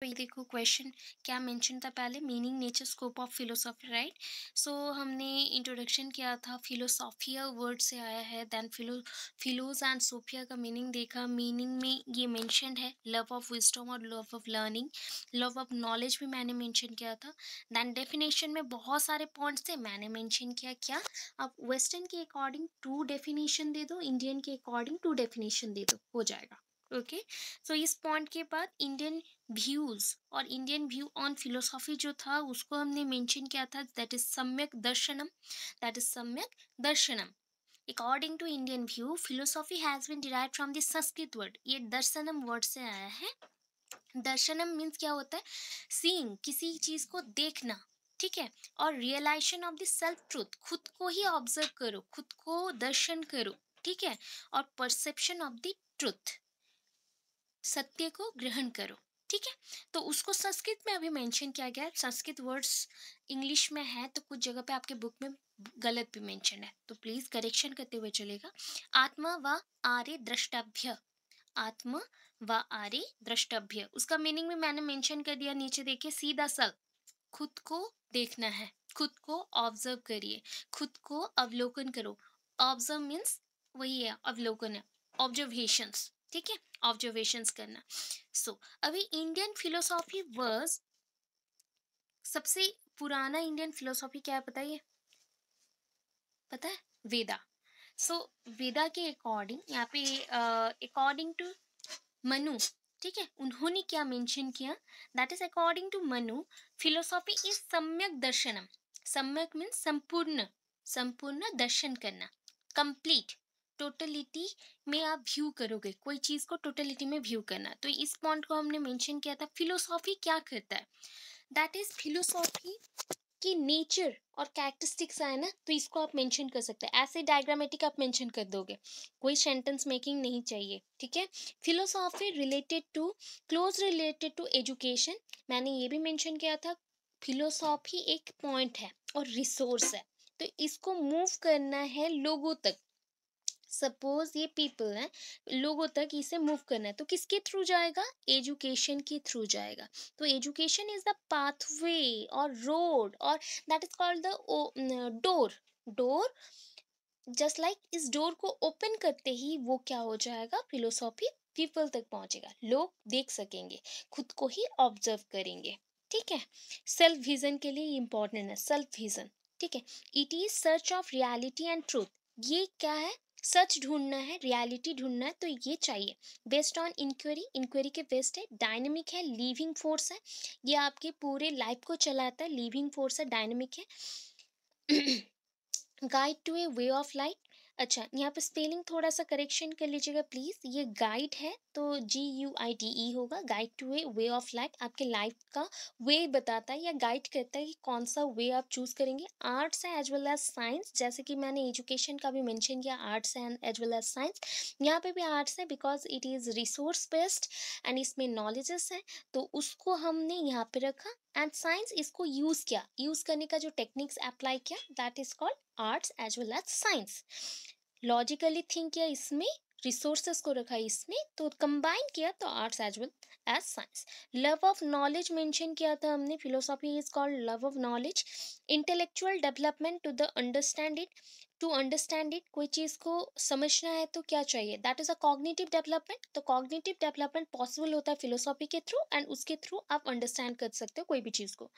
तो ये देखो क्वेश्चन क्या मेंशन था पहले meaning nature scope of philosophy right so हमने इंट्रोडक्शन किया था फिलोसॉफिया वर्ड से आया है then philo philos and sophia का मीनिंग देखा मीनिंग में ये मेंशन है लव ऑफ विस्टम और love of learning love of knowledge भी मैंने मेंशन किया था देन डेफिनेशन में बहुत सारे पॉइंट्स थे मैंने मैंशन किया क्या आप वेस्टर्न के अकॉर्डिंग टू डेफिनेशन दे दो इंडियन के अकॉर्डिंग टू डेफिनेशन दे दो हो जाएगा ओके okay? सो so, इस पॉइंट के बाद इंडियन व्यूज़ और इंडियन व्यू ऑन फिलोसॉफी जो था उसको हमने मेंशन किया था दैट इज़ सम्यक दर्शनम दैट इज़ सम्यक दर्शनम according to Indian view philosophy has been derive from the Sanskrit word ये दर्शनम वर्ड से आया है दर्शनम मीन्स क्या होता है सीइंग किसी चीज़ को देखना ठीक है और realization of the self truth खुद को ही ऑब्जर्व करो खुद को दर्शन करो ठीक है और परसेप्शन ऑफ द ट्रूथ सत्य को ग्रहण करो ठीक है तो उसको संस्कृत में अभी मेंशन किया गया है संस्कृत वर्ड्स इंग्लिश में है तो कुछ जगह पे आपके बुक में गलत भी मेंशन है तो प्लीज़ करेक्शन करते हुए चलेगा आत्मा व आर्य द्रष्टाभ्य आत्मा व आर्य द्रष्टाभ्य उसका मीनिंग भी मैंने मेंशन कर दिया नीचे देखिए सीधा सा खुद को देखना है खुद को ऑब्जर्व करिए खुद को अवलोकन करो ऑब्जर्व मीन्स वही है अवलोकन है ऑब्जर्वेशंस ठीक है ऑब्जर्वेशन करना सो so, अभी इंडियन फिलोसॉफी वर्स सबसे पुराना इंडियन फिलोसॉफी क्या है पता है पता है वेदा सो so, वेदा के अकॉर्डिंग यहाँ पे अकॉर्डिंग टू मनु ठीक है उन्होंने क्या मेंशन किया that is according to Manu philosophy is सम्यक दर्शनम सम्यक मीन्स संपूर्ण संपूर्ण दर्शन करना कंप्लीट टोटलिटी में आप व्यू करोगे कोई चीज़ को टोटलिटी में व्यू करना तो इस पॉइंट को हमने मेंशन किया था फिलोसॉफी क्या करता है दैट इज़ फिलोसॉफी की नेचर और कैरेक्टरिस्टिक्स आए ना तो इसको आप मेंशन कर सकते हैं ऐसे डायग्रामेटिक आप मेंशन कर दोगे कोई सेंटेंस मेकिंग नहीं चाहिए ठीक है philosophy related to close related to education मैंने ये भी मेंशन किया था फिलोसॉफी एक पॉइंट है और रिसोर्स है तो इसको मूव करना है लोगों तक सपोज ये पीपल हैं लोगों तक इसे मूव करना है तो किसके थ्रू जाएगा एजुकेशन के थ्रू जाएगा तो एजुकेशन इज द पाथवे और रोड और that is called the door door just like इस डोर को ओपन करते ही वो क्या हो जाएगा फिलोसॉफी पीपल तक पहुंचेगा लोग देख सकेंगे खुद को ही ऑब्जर्व करेंगे ठीक है सेल्फ विजन के लिए इम्पोर्टेंट है सेल्फ विजन ठीक है it is search of reality and truth ये क्या है सच ढूंढना है रियलिटी ढूंढना है तो ये चाहिए बेस्ड ऑन इंक्वायरी इंक्वायरी के बेस्ड है डायनेमिक है लिविंग फोर्स है ये आपके पूरे लाइफ को चलाता है लिविंग फोर्स है डायनेमिक है guide to a way of life अच्छा यहाँ पर स्पेलिंग थोड़ा सा करेक्शन कर लीजिएगा प्लीज़ ये गाइड है तो जी यू आई डी ई होगा guide to a way of life आपके लाइफ का वे बताता है या गाइड करता है कि कौन सा वे आप चूज़ करेंगे आर्ट्स है एज वेल एज साइंस जैसे कि मैंने एजुकेशन का भी मैंशन किया arts and as well as science यहाँ पे भी आर्ट्स है because it is resource based and इसमें नॉलेजेस है तो उसको हमने यहाँ पे रखा एंड साइंस इसको यूज़ किया यूज़ करने का जो टेक्निक्स अप्लाई किया that is called arts as well as science logically think किया इसमें रिसोर्सेस को रखा इसमें तो कंबाइन किया तो arts as well as science love of knowledge mention किया था हमने philosophy is called love of knowledge intellectual development to the understand it to understand it कोई चीज़ को समझना है तो क्या चाहिए that is a cognitive development तो कॉग्निटिव डेवलपमेंट पॉसिबल होता है फिलोसॉफी के थ्रू एंड उसके थ्रू आप अंडरस्टैंड कर सकते हो कोई भी चीज़ को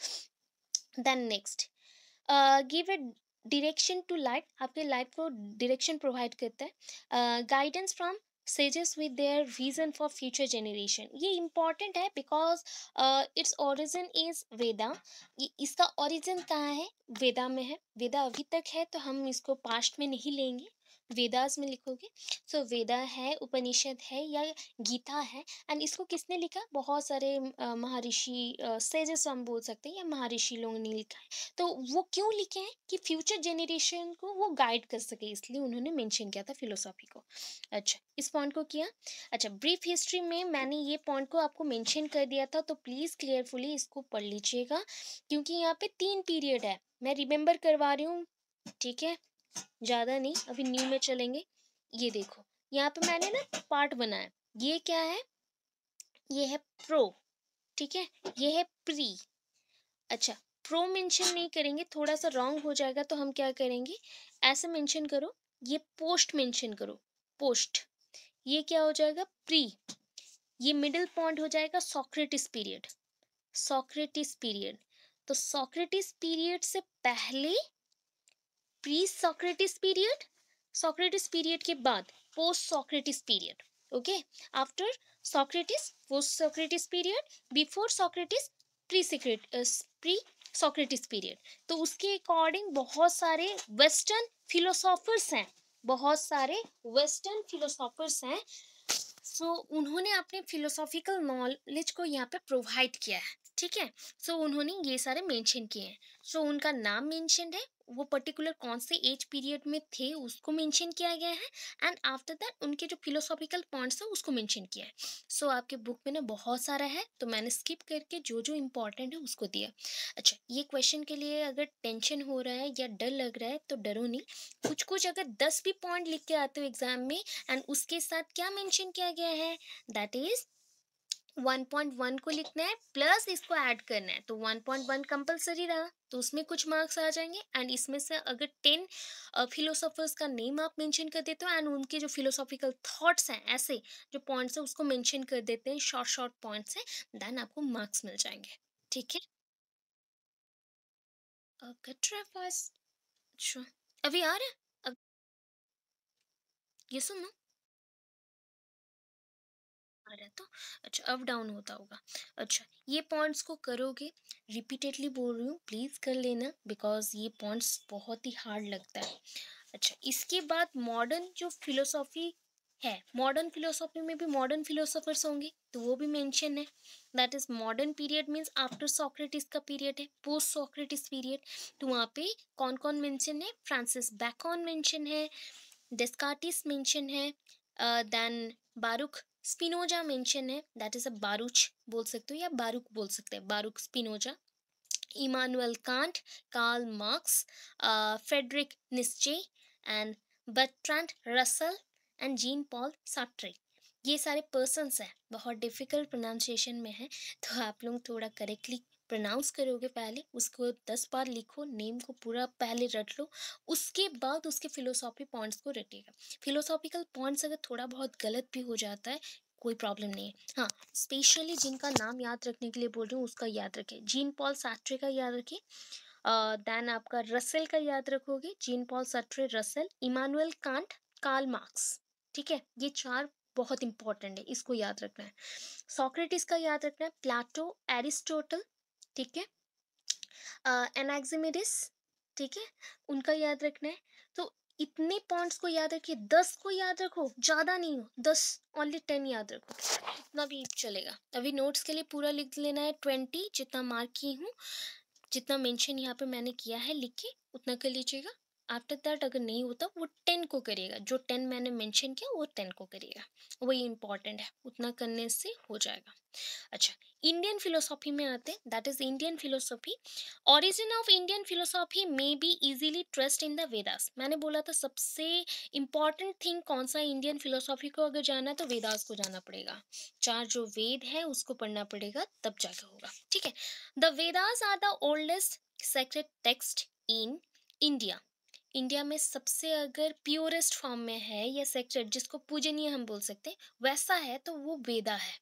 then next give it direction to life आपके लाइफ को डिरेक्शन प्रोवाइड करता है guidance from sages with their reason for future generation ये इम्पॉर्टेंट है because it's origin is Veda इसका ओरिजिन कहाँ है वेदा में है वेदा अभी तक है तो हम इसको पास्ट में नहीं लेंगे वेदास में लिखोगे सो so, वेदा है उपनिषद है या गीता है एंड इसको किसने लिखा बहुत सारे महर्षि से जैसे हम बोल सकते हैं या महर्षि लोगों ने लिखा है तो वो क्यों लिखे हैं कि फ्यूचर जेनरेशन को वो गाइड कर सके इसलिए उन्होंने मेंशन किया था फिलोसॉफी को अच्छा इस पॉइंट को किया अच्छा ब्रीफ हिस्ट्री में मैंने ये पॉइंट को आपको मेंशन कर दिया था तो प्लीज़ क्लियरफुली इसको पढ़ लीजिएगा क्योंकि यहाँ पे तीन पीरियड है मैं रिमेंबर करवा रही हूँ ठीक है ज़्यादा नहीं अभी न्यू में चलेंगे ये देखो यहाँ पे मैंने ना पार्ट बनाया ये क्या है ये है प्रो ठीक है ये है प्री अच्छा प्रो मेंशन नहीं करेंगे थोड़ा सा रॉन्ग हो जाएगा तो हम क्या करेंगे ऐसे मेंशन करो ये पोस्ट मेंशन करो पोस्ट ये क्या हो जाएगा प्री ये मिडिल पॉइंट हो जाएगा सॉक्रेटिस पीरियड सॉक्रेटिस पीरियड तो सॉक्रेटिस पीरियड से पहले pre Socrates period Socrates period के बाद post Socrates period okay after Socrates post Socrates period before Socrates pre secret pre Socrates period तो उसके अकॉर्डिंग बहुत सारे वेस्टर्न फिलोसॉफर्स हैं बहुत सारे वेस्टर्न फिलोसॉफर्स हैं सो so, उन्होंने अपने फिलोसॉफिकल नॉलेज को यहाँ पे प्रोवाइड किया है ठीक है सो so, उन्होंने ये सारे मेंशन किए हैं सो so, उनका नाम मेंशन है वो पर्टिकुलर कौन से एज पीरियड में थे उसको मेंशन किया गया है एंड आफ्टर दैट उनके जो फिलोसॉफिकल पॉइंट्स हैं उसको मेंशन किया है सो so, आपके बुक में ना बहुत सारा है तो मैंने स्किप करके जो जो इम्पोर्टेंट है उसको दिया अच्छा ये क्वेश्चन के लिए अगर टेंशन हो रहा है या डर लग रहा है तो डरो नहीं कुछ कुछ अगर दस भी पॉइंट लिख के आते हो एग्जाम में एंड उसके साथ क्या मैंशन किया गया है दैट इज़ 1.1 को लिखना है प्लस इसको ऐड करना है तो 1.1 कंपलसरी रहा तो उसमें कुछ मार्क्स आ जाएंगे एंड इसमें से अगर टेन फिलोसोफर्स का नेम आप मेंशन कर देते हो एंड उनके जो फिलोसॉफिकल थॉट्स हैं ऐसे जो पॉइंट्स हैं उसको मेंशन कर देते हैं शॉर्ट शॉर्ट पॉइंट्स हैं देन आपको मार्क्स मिल जाएंगे ठीक है अच्छा, अभी आ रहा है अब ये सुनो आ रहा था अच्छा अप डाउन होता होगा अच्छा ये पॉइंट्स को करोगे रिपीटेडली बोल रही हूँ प्लीज़ कर लेना बिकॉज ये पॉइंट्स बहुत ही हार्ड लगता है अच्छा इसके बाद मॉडर्न जो फिलोसॉफी है मॉडर्न फिलोसॉफी में भी मॉडर्न फिलोसोफर्स होंगे तो वो भी मेंशन है that is modern period means after Socrates का पीरियड है पोस्ट सॉक्रेटिस पीरियड तो वहाँ पे कौन कौन मेंशन है फ्रांसिस बैकॉन मेंशन है डेस्कार्टिस मेंशन है then uh, Baruch Spinoza mention है दैट इज़ अ बारूच बोल सकते हो या बारूक बोल सकते हैं Baruch Spinoza Immanuel Kant Karl Marx Friedrich Nietzsche and Bertrand Russell and Jean Paul Sartre ये सारे पर्सनस हैं बहुत डिफ़िकल्ट प्रोनाउंसिएशन में हैं तो आप लोग थोड़ा करेक्टली प्रनाउंस करोगे पहले उसको दस बार लिखो नेम को पूरा पहले रट लो उसके बाद उसके फिलोसॉफी पॉइंट्स को रटिएगा फिलोसॉफिकल पॉइंट्स अगर थोड़ा बहुत गलत भी हो जाता है कोई प्रॉब्लम नहीं है हाँ स्पेशली जिनका नाम याद रखने के लिए बोल रही हूँ उसका याद रखें जीन पॉल सैट्रे का याद रखें देन आपका रसेल का याद रखोगे Jean Paul Sartre Russell Immanuel Kant Karl Marx ठीक है ये चार बहुत इंपॉर्टेंट है इसको याद रखना है सॉक्रेटिस का याद रखना है प्लाटो एरिस्टोटल ठीक है एनाक्सिमिडिस ठीक है उनका याद रखना है तो इतने पॉइंट्स को याद रखिए दस को याद रखो ज़्यादा नहीं हो दस ओनली टेन याद रखो इतना भी चलेगा अभी नोट्स के लिए पूरा लिख लेना है ट्वेंटी जितना मार्क की हूँ जितना मेंशन यहाँ पे मैंने किया है लिख के उतना कर लीजिएगा आफ्टर दैट अगर नहीं होता वो टेन को करिएगा जो टेन मैंने मेंशन किया वो टेन को करिएगा वही इंपॉर्टेंट है उतना करने से हो जाएगा अच्छा इंडियन फिलोसॉफी में आते हैं that is Indian philosophy origin of Indian philosophy may be easily trust in the Vedas मैंने बोला था सबसे इंपॉर्टेंट थिंग कौन सा इंडियन फिलोसॉफी को अगर जाना है तो वेदास को जाना पड़ेगा चार जो वेद है उसको पढ़ना पड़ेगा तब जाके होगा ठीक है the Vedas are the oldest sacred text in India India में सबसे अगर प्योरेस्ट फॉर्म में है या सेक्टर जिसको पूजनीय हम बोल सकते हैं वैसा है तो वो वेदा है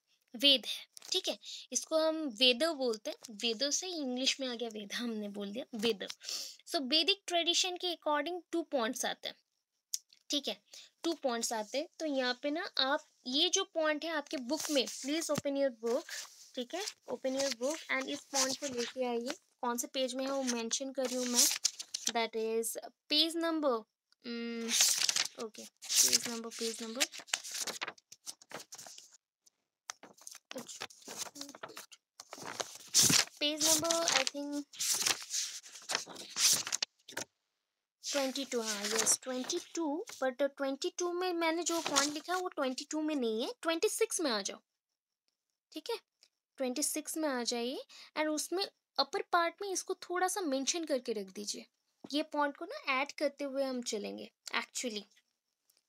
वेद है ठीक है इसको हम वेद बोलते हैं वेदों से इंग्लिश में आ गया वेद हमने बोल दिया वेद सो वेदिक ट्रेडिशन के अकॉर्डिंग टू पॉइंट्स आते हैं ठीक है टू पॉइंट्स आते हैं तो यहाँ पे ना आप ये जो पॉइंट है आपके बुक में प्लीज़ ओपन योर बुक ठीक है ओपन योर बुक एंड इस पॉइंट को लेके आइए कौन से पेज में है वो मेंशन करी हूँ मैं that is page number mm, okay page number page number page number i think 22 हाँ यस 22 बट 22 में मैंने जो पॉइंट लिखा है वो 22 में नहीं है 26 में आ जाओ ठीक है 26 में आ जाइए एंड उसमें अपर पार्ट में इसको थोड़ा सा मेंशन करके रख दीजिए ये पॉइंट को ना ऐड करते हुए हम चलेंगे एक्चुअली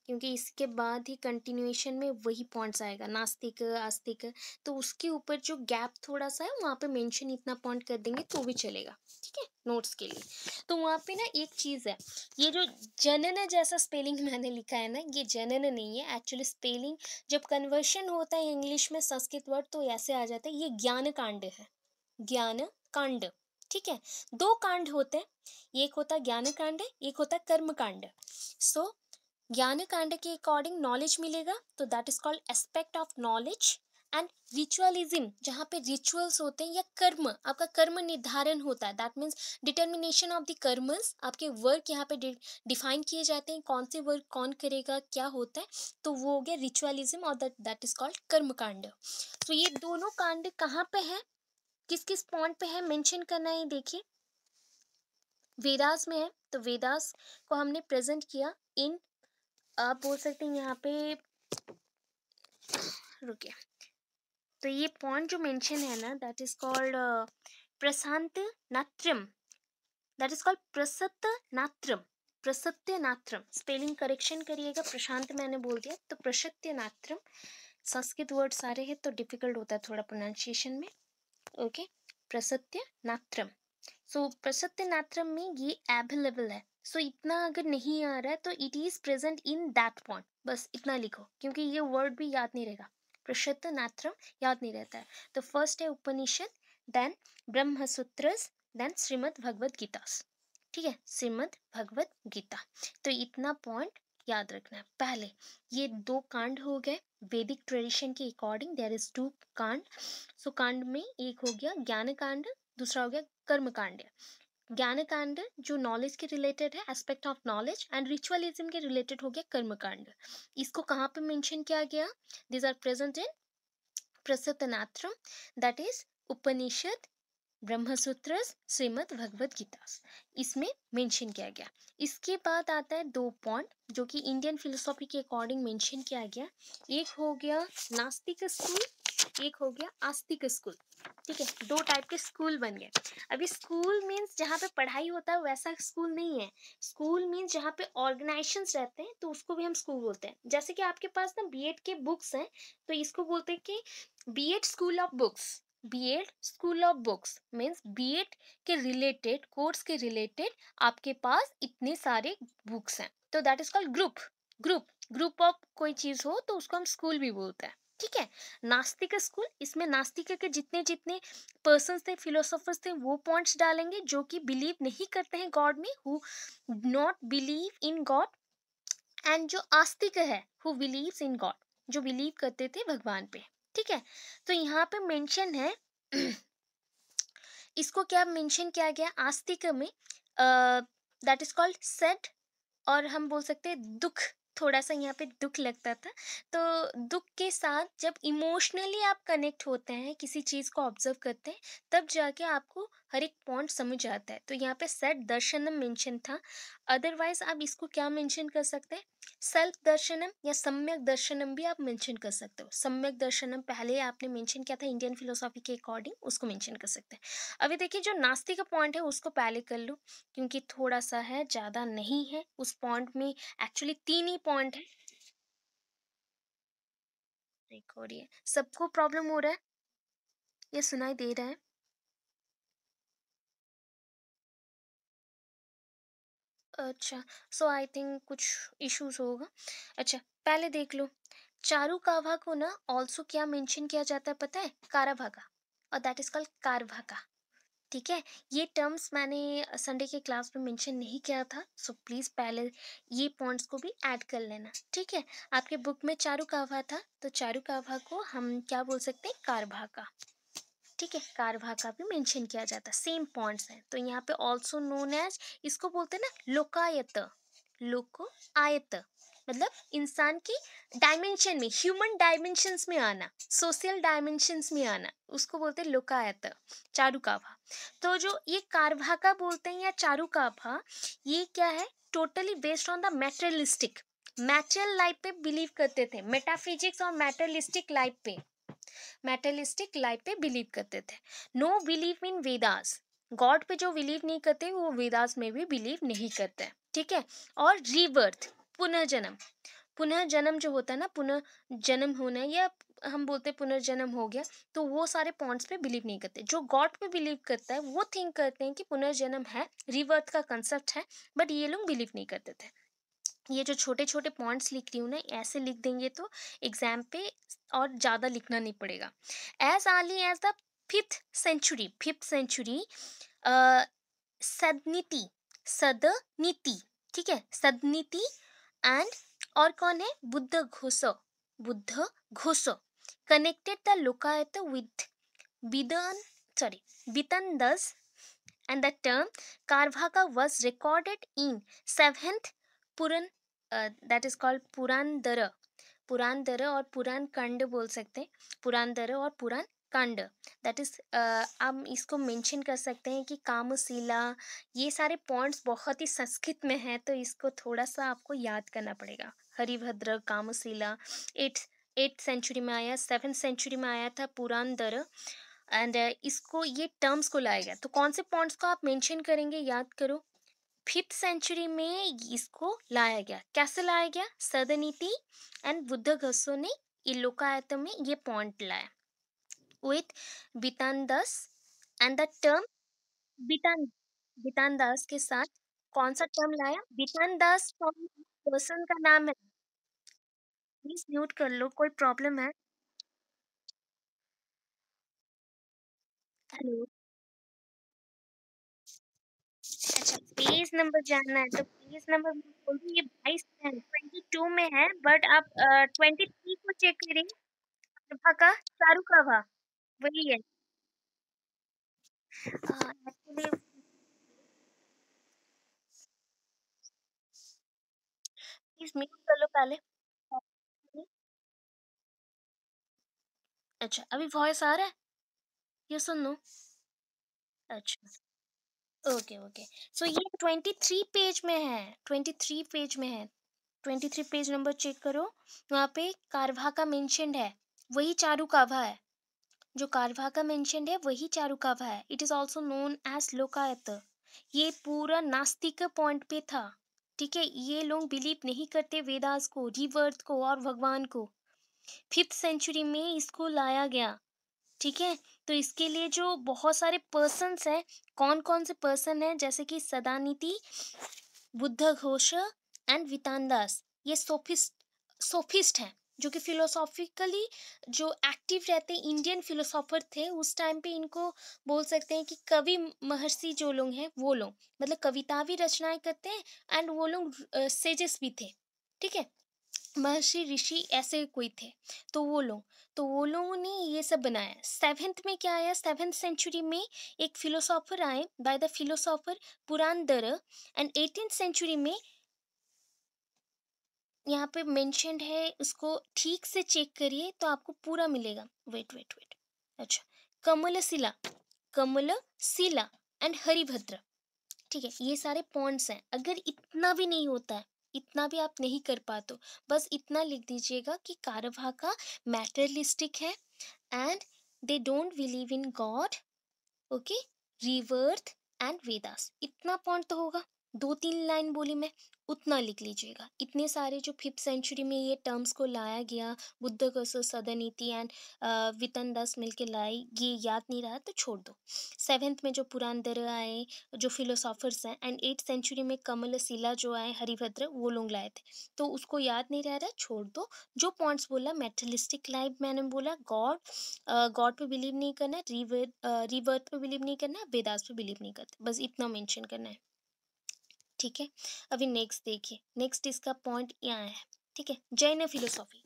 क्योंकि इसके बाद ही कंटिन्यूएशन में वही पॉइंट्स आएगा नास्तिक आस्तिक तो उसके ऊपर जो गैप थोड़ा सा है वहाँ पे मेंशन इतना पॉइंट कर देंगे तो भी चलेगा ठीक है नोट्स के लिए तो वहाँ पे ना एक चीज़ है ये जो जनन जैसा स्पेलिंग मैंने लिखा है ना ये जनन नहीं है एक्चुअली स्पेलिंग जब कन्वर्शन होता है इंग्लिश में संस्कृत वर्ड तो ऐसे आ जाता है ये ज्ञान कांड है ज्ञान कांड ठीक है दो कांड होते हैं एक होता है ज्ञान कांड एक होता है कर्म कांड सो so, ज्ञान कांड के अकॉर्डिंग नॉलेज मिलेगा तो that is called aspect of knowledge and ritualism जहाँ पे रिचुअल्स होते हैं या कर्म आपका कर्म निर्धारण होता है that means determination of the karmas आपके वर्क यहाँ पे डिफाइन किए जाते हैं कौन से वर्क कौन करेगा क्या होता है तो वो हो गया रिचुअलिज्म और दैट दैट इज कॉल्ड कर्म कांड तो ये दोनों कांड कहाँ पे है किस किस पॉइंट पे है मेंशन करना है देखिए वेदास में है तो वेदास को हमने प्रेजेंट किया इन आप बोल सकते हैं यहाँ पे रुकिए तो ये पॉइंट जो मेंशन है ना दैट इज कॉल्ड प्रशांत नात्रम दैट इज कॉल्ड प्रसत नात्रम प्रसत्य नात्रम स्पेलिंग करेक्शन करिएगा प्रशांत मैंने बोल दिया तो प्रसत्य नात्रम संस्कृत वर्ड सारे हैं तो डिफिकल्ट होता है थोड़ा प्रोनाउंसिएशन में ओके प्रसत्य नात्रम सो so, प्रसत्य नात्रम में ये अवेलेबल है सो so, इतना अगर नहीं आ रहा है तो it is present in that point बस इतना लिखो क्योंकि ये वर्ड भी याद नहीं रहेगा प्रसत्य नात्रम याद नहीं रहता है तो फर्स्ट है उपनिषद देन ब्रह्मसूत्रस देन श्रीमद भगवद गीतास ठीक है श्रीमद भगवद गीता तो इतना पॉइंट याद रखना है पहले ये दो कांड हो गए वैदिक ट्रेडिशन के अकॉर्डिंग देर इज टू कांड सो कांड में एक हो गया ज्ञान कांड दूसरा हो गया कर्म कांड ज्ञान कांड जो नॉलेज के रिलेटेड है aspect of knowledge and ritualism के रिलेटेड हो गया कर्म कांड इसको कहाँ पे मेंशन किया गया दिज आर प्रेजेंट इन प्रसतनात्रम दैट इज उपनिषद ब्रह्मसूत्र श्रीमद भगवद गीता इसमें मेंशन किया गया इसके बाद आता है दो पॉइंट जो कि इंडियन फिलोसॉफी के अकॉर्डिंग मेंशन किया गया एक हो गया नास्तिक स्कूल एक हो गया आस्तिक स्कूल ठीक है दो टाइप के स्कूल बन गए अभी स्कूल मीन्स जहाँ पे पढ़ाई होता है वैसा स्कूल नहीं है स्कूल मीन्स जहाँ पे ऑर्गेनाइजेशन रहते हैं तो उसको भी हम स्कूल बोलते हैं जैसे कि आपके पास ना बी के बुक्स हैं तो इसको बोलते हैं कि B school of books B Ed school of books means B Ed के रिलेटेड कोर्स के रिलेटेड आपके पास इतने सारे बुक्स हैं तो that is called group group group of कोई चीज़ हो तो उसको हम स्कूल भी बोलते हैं ठीक है नास्तिक स्कूल इसमें नास्तिक के जितने जितने पर्सन थे फिलोसोफर्स थे वो पॉइंट्स डालेंगे जो कि बिलीव नहीं करते हैं गॉड में who not believe in god and जो आस्तिक है हु बिलीव इन गॉड जो बिलीव करते थे भगवान पे ठीक है तो यहाँ पे मेंशन है इसको क्या मेंशन किया गया आस्तिक में दैट इज कॉल्ड सेट और हम बोल सकते हैं दुख थोड़ा सा यहाँ पे दुख लगता था तो दुख के साथ जब इमोशनली आप कनेक्ट होते हैं किसी चीज़ को ऑब्जर्व करते हैं तब जाके आपको हर एक पॉइंट समझ जाता है तो यहाँ पे सेट दर्शनम मेंशन था अदरवाइज आप इसको क्या मेंशन कर सकते हैं सेल्फ दर्शनम या सम्यक दर्शनम भी आप मेंशन कर सकते हो सम्यक दर्शनम पहले आपने मेंशन किया था इंडियन फिलोसॉफी के अकॉर्डिंग उसको मेंशन कर सकते हैं अभी देखिए जो नास्ती का पॉइंट है उसको पहले कर लूँ क्योंकि थोड़ा सा है ज़्यादा नहीं है उस पॉइंट में एक्चुअली तीन ही पॉइंट है है सबको प्रॉब्लम हो रहा है ये सुनाई दे रहा है अच्छा सो आई थिंक कुछ इश्यूज होगा अच्छा पहले देख लो चारू काभा को ना ऑल्सो क्या मेंशन किया जाता है पता है काराभागा और दैट इज कॉल्ड कारभागा ठीक है ये टर्म्स मैंने संडे के क्लास में मेंशन नहीं किया था सो प्लीज़ पहले ये पॉइंट्स को भी ऐड कर लेना ठीक है आपके बुक में चारू काभा था तो चारू काभा को हम क्या बोल सकते हैं कारभागा ठीक है कारवा का भी मेंशन किया जाता है सेम पॉइंट्स हैं तो यहाँ पे ऑल्सो नोन एज इसको बोलते हैं ना लोकायत लोको आयत मतलब इंसान की डायमेंशन में ह्यूमन डायमेंशंस में आना सोशल डायमेंशंस में आना उसको बोलते हैं लोकायत चारुकाभा तो जो ये कारवा का बोलते हैं या चारुकाभा ये क्या है totally based on the materialistic material life पे बिलीव करते थे मेटाफिजिक्स और मेटेरियलिस्टिक लाइफ पे मेटलिस्टिक लाइफ पे बिलीव करते थे no believe in Vedas god पे जो बिलीव नहीं करते वो वेदास में भी बिलीव नहीं करते ठीक है और रीबर्थ पुनर्जन्म पुनर्जन्म जो होता है ना पुनर्जन्म होना या हम बोलते पुनर्जन्म हो गया तो वो सारे पॉइंट्स पे बिलीव नहीं करते जो गॉड पे बिलीव करता है वो थिंक करते हैं कि पुनर्जन्म है रिवर्थ का कंसेप्ट है बट ये लोग बिलीव नहीं करते थे ये जो छोटे छोटे पॉइंट्स लिख रही हूँ ना ऐसे लिख देंगे तो एग्ज़ाम पे और ज़्यादा लिखना नहीं पड़ेगा as early as the fifth century fifth century Saddaniti Saddaniti ठीक है सदनीति एंड और कौन है Buddhaghosa Buddhaghosa connected the Lokayata with within sorry within this and the term term का was recorded in seventh Purana that is called Purana दर पुरान दर और पुरान कंड बोल सकते हैं पुरान दर और पुरान कंड दैट इज़ आप इसको मेंशन कर सकते हैं कि कामशिला ये सारे पॉइंट्स बहुत ही संस्कृत में हैं तो इसको थोड़ा सा आपको याद करना पड़ेगा Haribhadra Kamashila eighth eighth century में आया सेवन सेंचुरी में आया था पुरान दर एंड इसको ये टर्म्स को लाया गया तो कौन से पॉइंट्स को आप मेंशन करेंगे याद करो फिफ्थ सेंचुरी में इसको लाया गया कैसे लाया गया सदनीति एंड बुद्ध घसो ने इलोकायत में ये पॉइंट लाया with Bitan Das and the term Bitan Bitan Das के साथ कौन सा टर्म लाया बीतान दास पर्सन का नाम है प्लीज म्यूट कर लो कोई प्रॉब्लम है हेलो बेस नंबर जानना है तो बेस नंबर बोल दूँ ये बाईस है ट्वेंटी टू में है बट आप ट्वेंटी थ्री को चेक करें करेंगे का चारू का भा वही है एक्चुअली प्लीज म्यूट कर लो पहले अच्छा अभी वॉइस आ रहा है ये सुन लो अच्छा ओके ओके सो ये ट्वेंटी थ्री पेज में है ट्वेंटी थ्री पेज में है twenty three page number check करो वहाँ पे कारवा का मेंशनड है वही चारू कावा है जो कारवा का मेंशनड है वही चारू कावा है it is also known as Lokayata ये पूरा नास्तिक पॉइंट पे था ठीक है ये लोग बिलीव नहीं करते वेदास को रिवर्थ को और भगवान को फिफ्थ सेंचुरी में इसको लाया गया ठीक है तो इसके लिए जो बहुत सारे पर्सनस हैं कौन कौन से पर्सन हैं जैसे कि सदानीति बुद्ध घोष एंड वितान दास ये सोफिस्ट सोफिस्ट हैं जो कि फिलोसॉफिकली जो एक्टिव रहते इंडियन फिलोसॉफर थे उस टाइम पे इनको बोल सकते हैं कि कवि महर्षि जो लोग हैं वो लोग मतलब कविता भी रचनाएं करते हैं एंड वो लोग सेजेस भी थे ठीक है महर्षि ऋषि ऐसे कोई थे तो वो लोग तो वो लोगों ने ये सब बनाया सेवेंथ में क्या आया सेवेंथ सेंचुरी में एक फिलोसॉफर आए बाय द फिलोसॉफर पुरान दर एंड एटीन सेंचुरी में यहाँ पे मैंशन है उसको ठीक से चेक करिए तो आपको पूरा मिलेगा वेट वेट वेट अच्छा कमल शिला कमल शिला एंड हरिभद्र ठीक है ये सारे पॉइंट्स हैं अगर इतना भी नहीं होता है इतना भी आप नहीं कर पाते बस इतना लिख दीजिएगा कि कारवा का मैटरलिस्टिक है and they don't believe in God okay rebirth and Vedas इतना पॉइंट तो होगा दो तीन लाइन बोली मैं उतना लिख लीजिएगा इतने सारे जो फिफ्थ सेंचुरी में ये टर्म्स को लाया गया बुद्ध कसो सदनीति एंड वितन दस मिल के लाई ये याद नहीं रहा तो छोड़ दो सेवेंथ में जो दर आए जो फिलोसॉफर्स हैं एंड एट्थ सेंचुरी में कमल शिला जो आए हरिभद्र वो लोग लाए थे तो उसको याद नहीं रह रहा छोड़ दो जो पॉइंट्स बोला मेटलिस्टिक लाइफ मैंने बोला गॉड गॉड पे बिलीव नहीं करना रिवर्थ रिवर्थ पे बिलीव नहीं करना वेदास पे बिलीव नहीं करते बस इतना मैंशन करना है ठीक है अभी नेक्स्ट देखिए नेक्स्ट इसका पॉइंट यहाँ है ठीक है Jain philosophy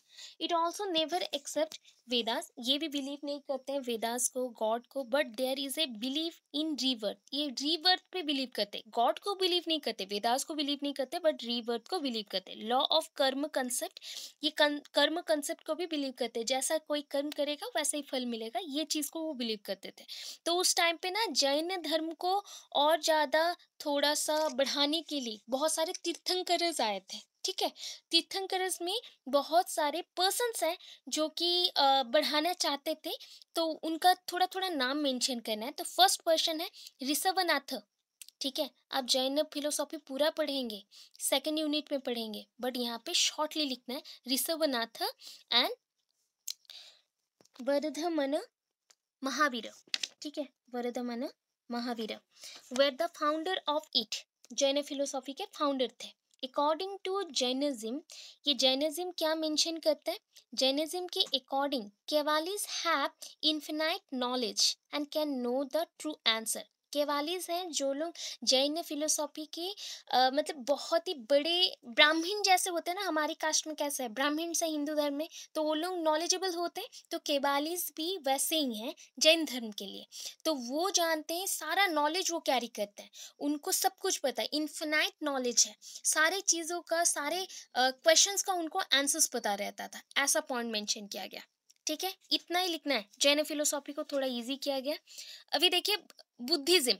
it also never accept Vedas ये भी बिलीव नहीं करते हैं वेदास को गॉड को but there is a believe in rebirth ये रीवर्थ पे बिलीव करते हैं गॉड को बिलीव नहीं करते वेदास को बिलीव नहीं करते बट रीवर्थ को बिलीव करते हैं लॉ ऑफ कर्म कंसेप्ट ये कर्म कंसेप्ट को भी बिलीव करते हैं जैसा कोई कर्म करेगा वैसा ही फल मिलेगा ये चीज़ को वो बिलीव करते थे तो उस टाइम पे ना जैन धर्म को और ज़्यादा थोड़ा सा बढ़ाने के लिए बहुत सारे तीर्थंकर आए थे ठीक है तीर्थंकरस में बहुत सारे पर्सनस हैं जो कि बढ़ाना चाहते थे तो उनका थोड़ा थोड़ा नाम मेंशन करना है तो फर्स्ट पर्सन है ऋषभनाथ ठीक है आप जैन फिलोसॉफी पूरा पढ़ेंगे सेकेंड यूनिट में पढ़ेंगे बट यहाँ पे शॉर्टली लिखना है ऋषभनाथ एंड वर्धमन महावीर ठीक है Vardhaman Mahavir were the founder of it Jain philosophy के फाउंडर थे अकॉर्डिंग टू जैनिज़्म ये जैनिज़्म क्या मेंशन करता है जैनिज़्म के according Kevalis have infinite knowledge and can know the true answer Kevalis हैं जो लोग जैन फिलोसॉफी के मतलब बहुत ही बड़े ब्राह्मण जैसे होते हैं ना हमारी कास्ट में कैसे है ब्राह्मण से हिंदू धर्म में तो वो लोग नॉलेजेबल होते हैं तो केवालिज भी वैसे ही हैं जैन धर्म के लिए तो वो जानते हैं सारा नॉलेज वो कैरी करते हैं उनको सब कुछ पता है इन्फिनाइट नॉलेज है सारे चीज़ों का सारे क्वेश्चंस का उनको आंसर्स पता रहता था ऐसा पॉइंट मेंशन किया गया ठीक है इतना ही लिखना है जैन फिलोसॉफी को थोड़ा इजी किया गया अभी देखिए Buddhism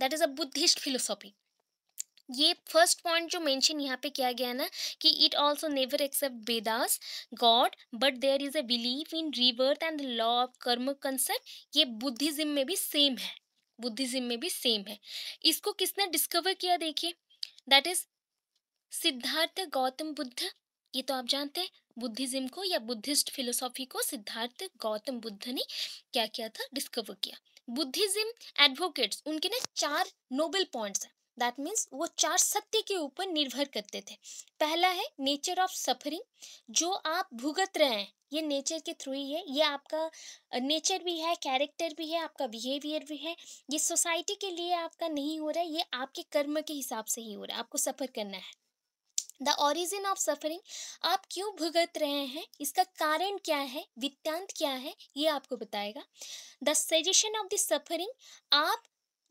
that is a Buddhist philosophy ये फर्स्ट पॉइंट जो मेंशन यहाँ पे किया गया है ना कि it also never accept Vedas God but there is a believe in rebirth and law of karma concept ये बुद्धिज्म में भी सेम है बुद्धिज्म में भी सेम है इसको किसने डिस्कवर किया देखिए दैट इज सिद्धार्थ गौतम बुद्ध ये तो आप जानते हैं बुद्धिज्म को या बुद्धिस्ट फिलोसॉफी को सिद्धार्थ गौतम बुद्ध ने क्या किया था डिस्कवर किया बुद्धिज्म एडवोकेट्स उनके ना चार नोबल पॉइंट्स हैं दैट मीन्स वो चार सत्य के ऊपर निर्भर करते थे पहला है नेचर ऑफ सफरिंग जो आप भुगत रहे हैं ये नेचर के थ्रू ही है ये आपका नेचर भी है कैरेक्टर भी है आपका बिहेवियर भी है ये सोसाइटी के लिए आपका नहीं हो रहा है ये आपके कर्म के हिसाब से ही हो रहा है आपको सफ़र करना है द ऑरिजिन ऑफ सफरिंग आप क्यों भुगत रहे हैं इसका कारण क्या है वित्तांत क्या है ये आपको बताएगा the suggestion of the suffering आप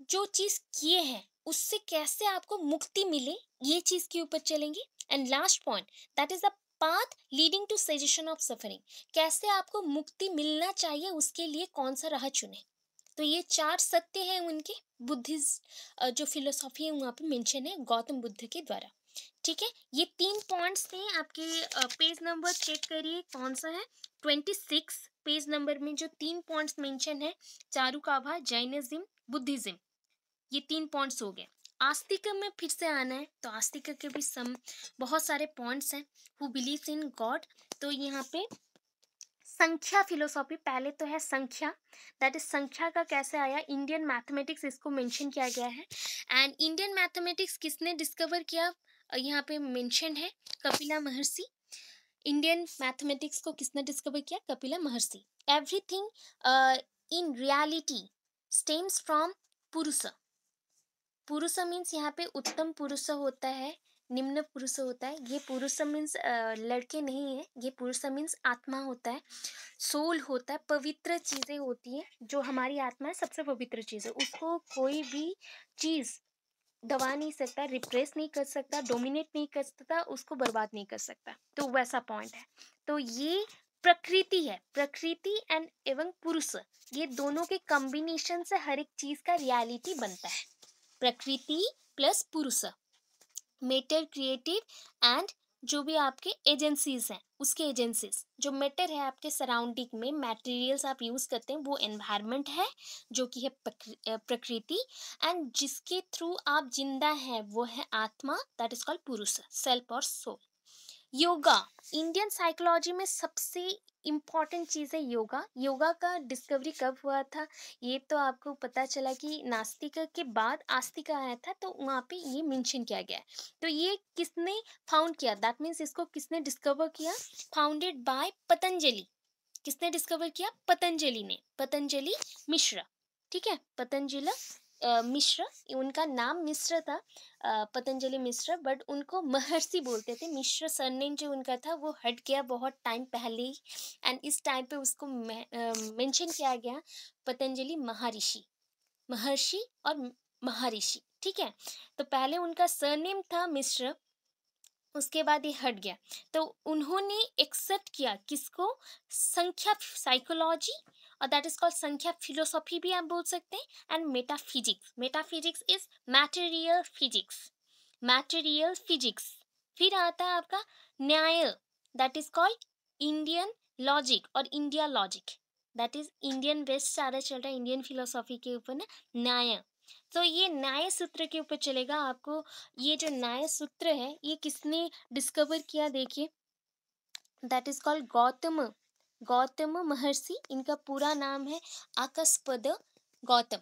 जो चीज़ किए हैं उससे कैसे आपको मुक्ति मिले ये चीज़ के ऊपर चलेंगे and last point that is the path leading to suggestion of suffering कैसे आपको मुक्ति मिलना चाहिए उसके लिए कौन सा राह चुने तो ये चार सत्य हैं उनके बुद्धिस्ट जो फिलोसॉफी है वहाँ पे मेंशन है गौतम बुद्ध के द्वारा ठीक है ये तीन पॉइंट्स थे आपके पेज नंबर चेक करिए कौन सा है ट्वेंटी सिक्स पेज नंबर में जो तीन पॉइंट्स मेंशन है चारुकाभा जैनिज्म बुद्धिज्म ये तीन पॉइंट्स हो गए आस्तिक में फिर से आना है तो आस्तिक के भी सम बहुत सारे पॉइंट्स हैं हु बिलीव इन गॉड तो यहाँ पे संख्या फिलोसॉफी पहले तो है संख्या दैट इज संख्या का कैसे आया इंडियन मैथमेटिक्स इसको मेंशन किया गया है एंड इंडियन मैथमेटिक्स किसने डिस्कवर किया यहाँ पे मेंशन है कपिला महर्षि इंडियन मैथमेटिक्स को किसने डिस्कवर किया Kapila Maharshi everything in reality stems from Purusha Purusha means यहाँ पे उत्तम पुरुष होता है निम्न पुरुष होता है ये पुरुष मीन्स लड़के नहीं है ये पुरुष मीन्स आत्मा होता है सोल होता है पवित्र चीज़ें होती हैं जो हमारी आत्मा है सबसे पवित्र चीज़ है उसको कोई भी चीज़ दबा नहीं सकता रिप्रेस नहीं कर सकता डोमिनेट नहीं कर सकता उसको बर्बाद नहीं कर सकता तो वैसा पॉइंट है तो ये प्रकृति है प्रकृति एंड एवं पुरुष ये दोनों के कॉम्बिनेशन से हर एक चीज का रियलिटी बनता है प्रकृति प्लस पुरुष मेटर क्रिएटिव एंड जो भी आपके एजेंसीज हैं उसके एजेंसीज जो मैटर है आपके सराउंडिंग में मटेरियल्स आप यूज़ करते हैं वो एनवायरनमेंट है जो कि है प्रकृति एंड जिसके थ्रू आप जिंदा हैं वो है आत्मा that is called Purusha self और सोल योगा इंडियन साइकोलॉजी में सबसे इम्पॉर्टेंट चीज़ है योगा योगा का डिस्कवरी कब हुआ था ये तो आपको पता चला कि नास्तिका के बाद आस्तिका आया था तो वहाँ पे ये मेंशन किया गया है तो ये किसने फाउंड किया दैट मीन्स इसको किसने डिस्कवर किया फाउंडेड बाय पतंजलि किसने डिस्कवर किया पतंजलि ने पतंजलि मिश्रा ठीक है पतंजलि मिश्र उनका नाम मिश्र था पतंजलि मिश्र बट उनको महर्षि बोलते थे मिश्र सरनेम जो उनका था वो हट गया बहुत टाइम पहले ही एंड इस टाइम पे उसको मेंशन किया गया पतंजलि महर्षि महर्षि और महर्षि ठीक है तो पहले उनका सरनेम था मिश्र उसके बाद ये हट गया तो उन्होंने एक्सेप्ट किया किसको संख्या साइकोलॉजी और that is called Sankhya philosophy भी हम बोल सकते हैं and metaphysics metaphysics is material physics material physics फिर आता है आपका Nyaya that is called Indian logic और India logic that is Indian best सारा चल रहा है इंडियन फिलोसॉफी के ऊपर ना न्याय तो ये न्याय सूत्र के ऊपर चलेगा आपको ये जो न्याय सूत्र है ये किसने डिस्कवर किया देखिए that is called Gautam Gautam Maharshi इनका पूरा नाम है आकस्पद गौतम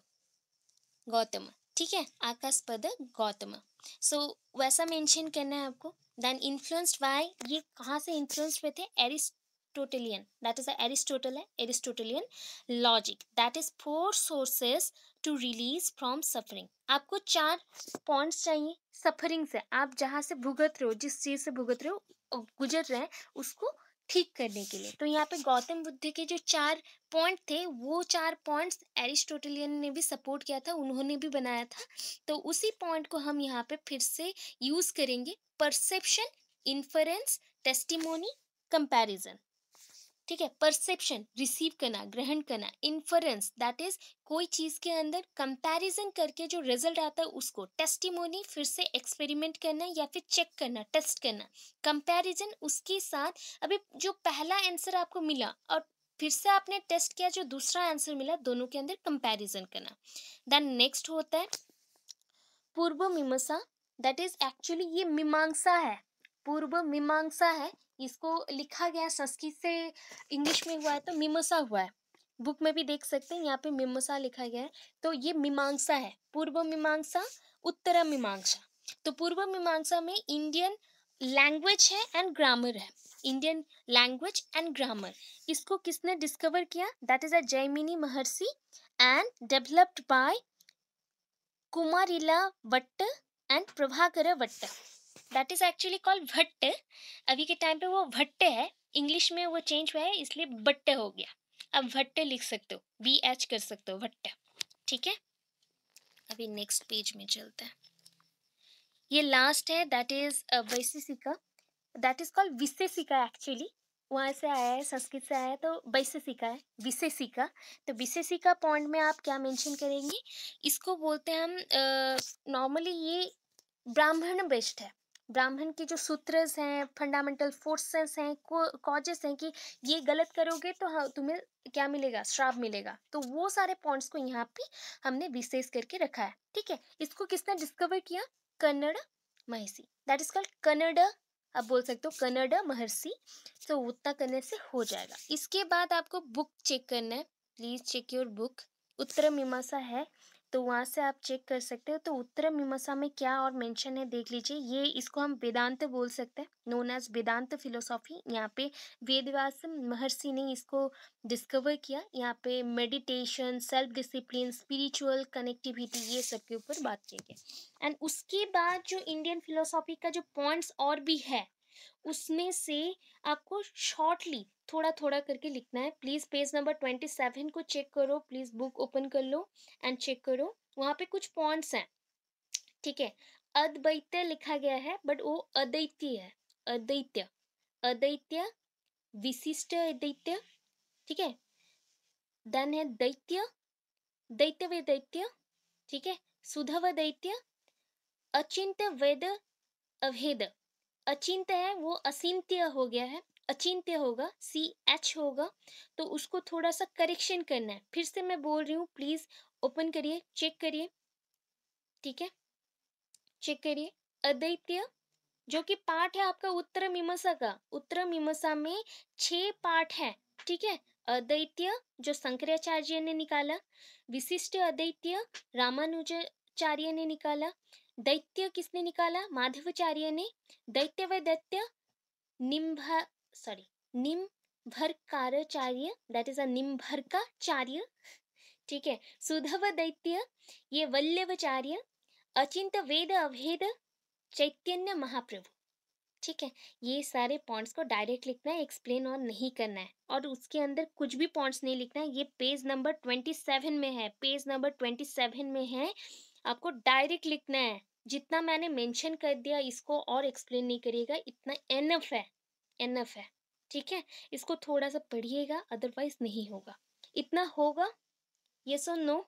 गौतम ठीक है आकस्पद गौतम सो so, वैसा मेंशन करना है आपको देन इन्फ्लुएंस्ड बाय ये कहाँ से इन्फ्लुएंस्ड हुए थे एरिस्टोटेलियन दैट इज एरिस्टोटल है Aristotelian logic that is four sources to release from suffering आपको चार पॉइंट्स चाहिए सफरिंग से आप जहाँ से भुगत रहे हो जिस चीज़ से भुगत रहे हो गुजर रहे हैं उसको ठीक करने के लिए तो यहाँ पे गौतम बुद्ध के जो चार पॉइंट थे वो चार पॉइंट्स एरिस्टोटलियन ने भी सपोर्ट किया था उन्होंने भी बनाया था तो उसी पॉइंट को हम यहाँ पे फिर से यूज़ करेंगे परसेप्शन इन्फरेंस टेस्टिमोनी कंपैरिजन ठीक है परसेप्शन रिसीव करना ग्रहण करना इन्फरेंस दैट इज कोई चीज के अंदर कंपैरिजन करके जो रिजल्ट आता है उसको टेस्टिमोनी फिर से एक्सपेरिमेंट करना या फिर चेक करना टेस्ट करना कंपैरिजन उसके साथ अभी जो पहला आंसर आपको मिला और फिर से आपने टेस्ट किया जो दूसरा आंसर मिला दोनों के अंदर कंपैरिजन करना देन नेक्स्ट होता है पूर्व मीमांसा दैट इज एक्चुअली ये मीमांसा है पूर्व मीमांसा है इसको लिखा गया संस्कृत से इंग्लिश में हुआ है तो मीमसा हुआ है बुक में भी देख सकते हैं यहाँ पे मीमसा लिखा गया है तो ये मीमांसा है पूर्व मीमांसा उत्तर मीमांसा तो पूर्व मीमांसा में इंडियन लैंग्वेज है एंड ग्रामर है इंडियन लैंग्वेज एंड ग्रामर इसको किसने डिस्कवर किया दैट इज अ जयमिनी महर्षि एंड डेवलप्ड बाय कुमारीला वट्ट and Prabhakar Vatt that is actually called Bhatt अभी के टाइम पे वो भट्ट है इंग्लिश में वो चेंज हुआ है इसलिए भट्ट हो गया अब भट्ट लिख सकते हो बी एच कर सकते हो भट्ट ठीक है अभी नेक्स्ट पेज में चलते हैं ये लास्ट है that is Vaishika that is called Vaisheshika actually वहाँ से आया है संस्कृत से आया है तो वैशेषिका है विशेषिका तो विशेषिका पॉइंट में आप क्या मेंशन करेंगे इसको बोलते हैं हम नॉर्मली ये ब्राह्मण बेस्ट है ब्राह्मण के जो सूत्रस हैं फंडामेंटल फोर्सेस हैं कॉजेस हैं कि ये गलत करोगे तो हाँ तुम्हें क्या मिलेगा श्राप मिलेगा तो वो सारे पॉइंट्स को यहाँ पे हमने विशेष करके रखा है ठीक है इसको किसने डिस्कवर किया कन्नड़ महर्षि दैट इज कॉल्ड कन्नड़ आप बोल सकते हो कन्नड़ महर्षि तो उतना करने से हो जाएगा इसके बाद आपको बुक चेक करना है please check your book Uttar Mimamsa है तो वहाँ से आप चेक कर सकते हो तो उत्तर मीमांसा में क्या और मेंशन है देख लीजिए ये इसको हम वेदांत बोल सकते हैं नोन एज वेदांत फिलोसॉफी यहाँ पे वेदव्यास महर्षि ने इसको डिस्कवर किया यहाँ पे meditation self discipline spiritual connectivity ये सब के ऊपर बात की गई एंड उसके बाद जो इंडियन फिलोसॉफी का जो पॉइंट्स और भी है उसमें से आपको शॉर्टली थोड़ा थोड़ा करके लिखना है please page number twenty seven को चेक करो प्लीज़ बुक ओपन कर लो एंड चेक करो वहाँ पे कुछ पॉइंट्स हैं ठीक है अद्वैत्य लिखा गया है बट वो अद्वैतीय है अद्वैत्य अद्वैत्य विशिष्ट अद्वैत्य ठीक है देन है दैत्य दैत्य वे दैत्य ठीक है सुधव दैत्य अचिंत्य वेद अभेद अचिंत्य है वो असिंत्य हो गया है अचिंत्य होगा सी एच होगा तो उसको थोड़ा सा करेक्शन करना है फिर से मैं बोल रही हूँ प्लीज़ ओपन करिए चेक करिए ठीक है चेक करिए अद्वैत्य जो कि पाठ है आपका उत्तर मीमांसा का उत्तर मीमांसा में छह पाठ है ठीक है अद्वैत्य जो शंकराचार्य ने निकाला विशिष्ट अद्वैत्य रामानुजाचार्य ने निकाला दैत्य किसने निकाला माधवाचार्य ने दैत्य व दैत्य निम्भ सॉरी निम्भरकाराचार्य दैट इज का चार्य ठीक है सुधव दैत्य ये वल्लवचार्य अचिंत वेद अभेद चैतन्य महाप्रभु ठीक है ये सारे पॉइंट्स को डायरेक्ट लिखना है एक्सप्लेन और नहीं करना है और उसके अंदर कुछ भी पॉइंट्स नहीं लिखना है ये पेज नंबर ट्वेंटी सेवन में है पेज नंबर ट्वेंटी सेवन में है आपको डायरेक्ट लिखना है जितना मैंने मेंशन कर दिया इसको और एक्सप्लेन नहीं करिएगा इतना एनफ है एनफ है ठीक है इसको थोड़ा सा पढ़िएगा अदरवाइज नहीं होगा इतना होगा ये सो नो